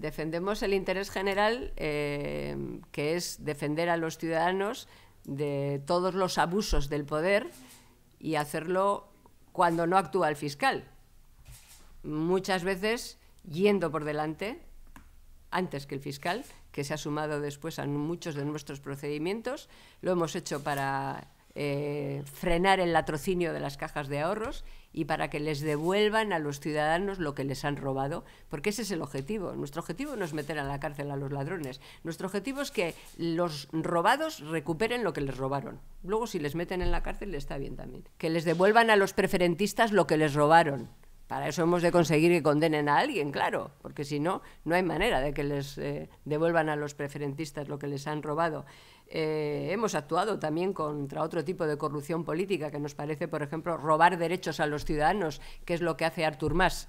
defendemos el interés general, eh, que es defender a los ciudadanos de todos los abusos del poder y hacerlo cuando no actúa el fiscal. Muchas veces yendo por delante, antes que el fiscal, que se ha sumado después a muchos de nuestros procedimientos. Lo hemos hecho para eh, frenar el latrocinio de las cajas de ahorros y para que les devuelvan a los ciudadanos lo que les han robado, porque ese es el objetivo. Nuestro objetivo no es meter a la cárcel a los ladrones, nuestro objetivo es que los robados recuperen lo que les robaron. Luego si les meten en la cárcel está bien también. Que les devuelvan a los preferentistas lo que les robaron. Para eso hemos de conseguir que condenen a alguien, claro, porque si no, no hay manera de que les eh, devuelvan a los preferentistas lo que les han robado. Eh, hemos actuado también contra otro tipo de corrupción política que nos parece, por ejemplo, robar derechos a los ciudadanos, que es lo que hace Artur Mas.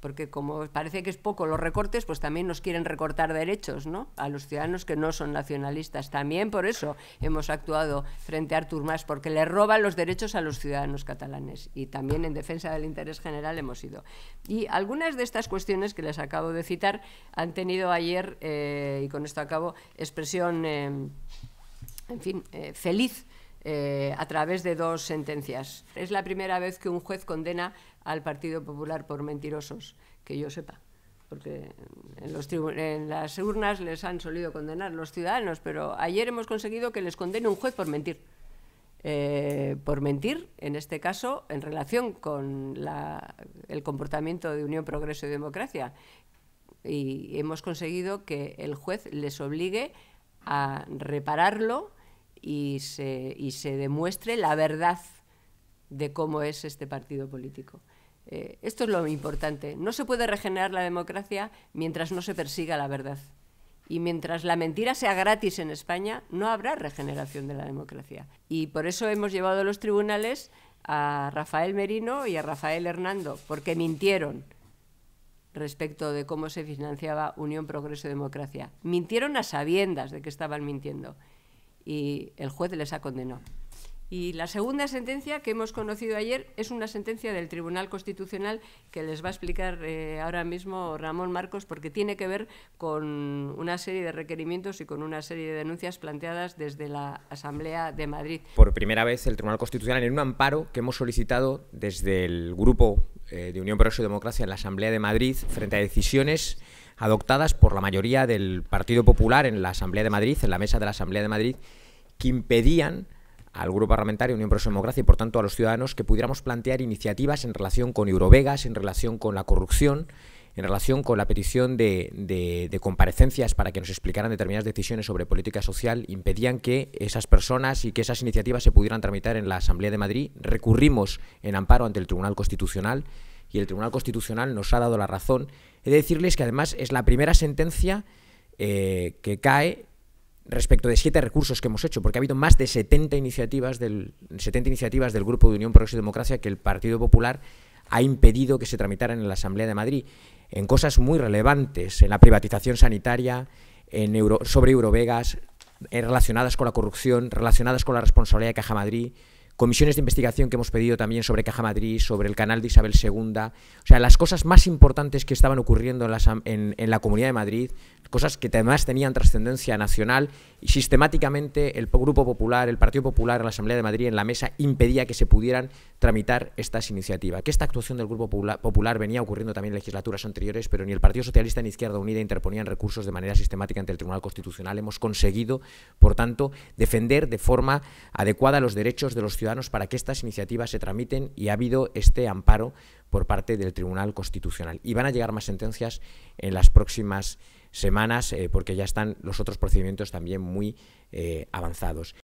Porque como parece que es poco los recortes, pues también nos quieren recortar derechos ¿no? a los ciudadanos que no son nacionalistas. También por eso hemos actuado frente a Artur Mas, porque le roban los derechos a los ciudadanos catalanes. Y también en defensa del interés general hemos ido. Y algunas de estas cuestiones que les acabo de citar han tenido ayer, eh, y con esto acabo, expresión... Eh, en fin, eh, feliz eh, a través de dos sentencias. Es la primera vez que un juez condena al Partido Popular por mentirosos, que yo sepa, porque en, los en las urnas les han solido condenar los ciudadanos, pero ayer hemos conseguido que les condene un juez por mentir. Eh, por mentir, en este caso, en relación con el comportamiento de Unión Progreso y Democracia. Y hemos conseguido que el juez les obligue a repararlo y se, demuestre la verdad de cómo es este partido político. Eh, esto es lo importante. No se puede regenerar la democracia mientras no se persiga la verdad. Y mientras la mentira sea gratis en España, no habrá regeneración de la democracia. Y por eso hemos llevado a los tribunales a Rafael Merino y a Rafael Hernando, porque mintieron respecto de cómo se financiaba Unión Progreso y Democracia. Mintieron a sabiendas de que estaban mintiendo y el juez les ha condenado. Y la segunda sentencia que hemos conocido ayer es una sentencia del Tribunal Constitucional que les va a explicar eh, ahora mismo Ramón Marcos porque tiene que ver con una serie de requerimientos y con una serie de denuncias planteadas desde la Asamblea de Madrid. Por primera vez el Tribunal Constitucional en un amparo que hemos solicitado desde el grupo eh, de Unión Progreso y Democracia en la Asamblea de Madrid frente a decisiones adoptadas por la mayoría del Partido Popular en la Asamblea de Madrid, en la mesa de la Asamblea de Madrid, que impedían al grupo parlamentario Unión Progreso Democracia y por tanto a los ciudadanos que pudiéramos plantear iniciativas en relación con Eurovegas, en relación con la corrupción, en relación con la petición de, comparecencias para que nos explicaran determinadas decisiones sobre política social, impedían que esas personas y que esas iniciativas se pudieran tramitar en la Asamblea de Madrid. Recurrimos en amparo ante el Tribunal Constitucional y el Tribunal Constitucional nos ha dado la razón. He de decirles que además es la primera sentencia eh, que cae respecto de siete recursos que hemos hecho, porque ha habido más de 70 iniciativas del, 70 iniciativas del Grupo de Unión Progreso y Democracia que el Partido Popular ha impedido que se tramitaran en la Asamblea de Madrid en cosas muy relevantes, en la privatización sanitaria, en sobre Eurovegas, eh, relacionadas con la corrupción, relacionadas con la responsabilidad de Caja Madrid, comisiones de investigación que hemos pedido también sobre Caja Madrid, sobre el canal de Isabel II, o sea, las cosas más importantes que estaban ocurriendo en la, Comunidad de Madrid, cosas que además tenían trascendencia nacional, y sistemáticamente el Grupo Popular, el Partido Popular, la Asamblea de Madrid en la mesa impedía que se pudieran tramitar estas iniciativas. Que esta actuación del Grupo Popular venía ocurriendo también en legislaturas anteriores, pero ni el Partido Socialista ni Izquierda Unida interponían recursos de manera sistemática ante el Tribunal Constitucional. Hemos conseguido, por tanto, defender de forma adecuada los derechos de los ciudadanos ciudadanos para que estas iniciativas se tramiten y ha habido este amparo por parte del Tribunal Constitucional. Y van a llegar más sentencias en las próximas semanas eh, porque ya están los otros procedimientos también muy eh, avanzados.